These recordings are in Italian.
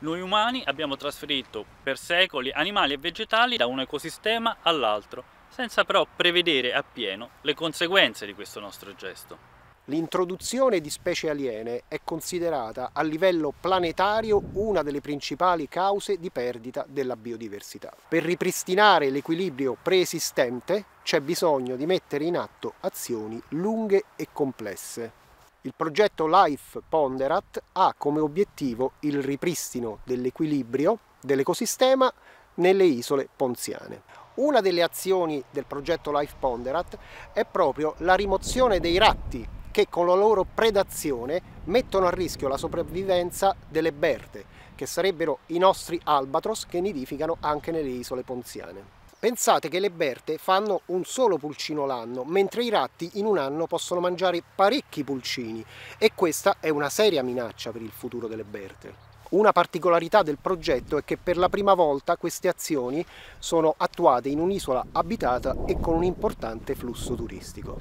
Noi umani abbiamo trasferito per secoli animali e vegetali da un ecosistema all'altro, senza però prevedere appieno le conseguenze di questo nostro gesto. L'introduzione di specie aliene è considerata a livello planetario una delle principali cause di perdita della biodiversità. Per ripristinare l'equilibrio preesistente c'è bisogno di mettere in atto azioni lunghe e complesse. Il progetto Life Ponderat ha come obiettivo il ripristino dell'equilibrio dell'ecosistema nelle isole ponziane. Una delle azioni del progetto Life Ponderat è proprio la rimozione dei ratti che con la loro predazione mettono a rischio la sopravvivenza delle berte, che sarebbero i nostri albatros che nidificano anche nelle isole ponziane. Pensate che le berte fanno un solo pulcino l'anno, mentre i ratti in un anno possono mangiare parecchi pulcini e questa è una seria minaccia per il futuro delle berte. Una particolarità del progetto è che per la prima volta queste azioni sono attuate in un'isola abitata e con un importante flusso turistico.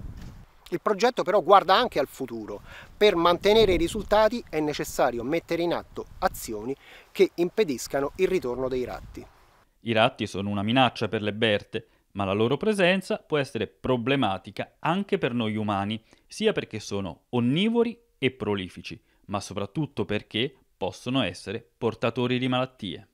Il progetto però guarda anche al futuro. Per mantenere i risultati è necessario mettere in atto azioni che impediscano il ritorno dei ratti. I ratti sono una minaccia per le berte, ma la loro presenza può essere problematica anche per noi umani, sia perché sono onnivori e prolifici, ma soprattutto perché possono essere portatori di malattie.